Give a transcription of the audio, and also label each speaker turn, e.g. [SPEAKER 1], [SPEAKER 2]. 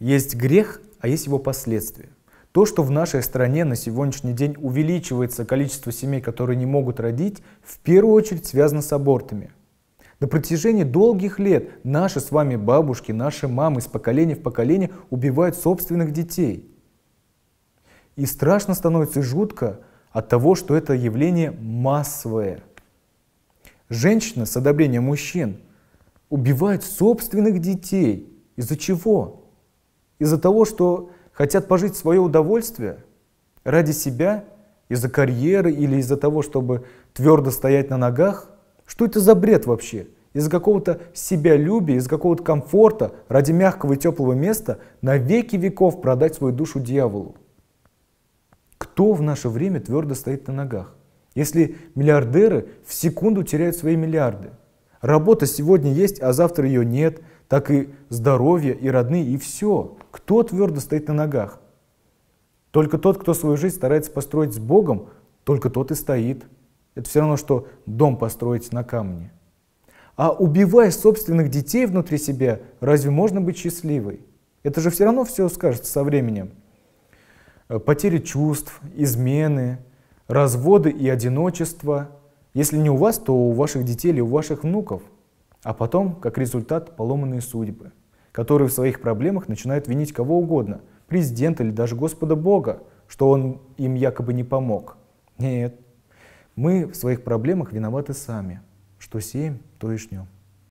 [SPEAKER 1] Есть грех, а есть его последствия. То, что в нашей стране на сегодняшний день увеличивается количество семей, которые не могут родить, в первую очередь связано с абортами. На протяжении долгих лет наши с вами бабушки, наши мамы из поколения в поколение убивают собственных детей. И страшно становится жутко от того, что это явление массовое. Женщины с одобрения мужчин убивают собственных детей. Из-за чего? из-за того, что хотят пожить свое удовольствие ради себя, из-за карьеры или из-за того, чтобы твердо стоять на ногах? Что это за бред вообще? Из-за какого-то себялюбия, из-за какого-то комфорта, ради мягкого и теплого места на веки веков продать свою душу дьяволу? Кто в наше время твердо стоит на ногах? Если миллиардеры в секунду теряют свои миллиарды, Работа сегодня есть, а завтра ее нет, так и здоровье, и родные, и все. Кто твердо стоит на ногах? Только тот, кто свою жизнь старается построить с Богом, только тот и стоит. Это все равно, что дом построить на камне. А убивая собственных детей внутри себя, разве можно быть счастливой? Это же все равно все скажется со временем. Э, потери чувств, измены, разводы и одиночество – если не у вас, то у ваших детей или у ваших внуков. А потом, как результат, поломанные судьбы, которые в своих проблемах начинают винить кого угодно, президента или даже Господа Бога, что он им якобы не помог. Нет, мы в своих проблемах виноваты сами. Что сеем, то и жнем.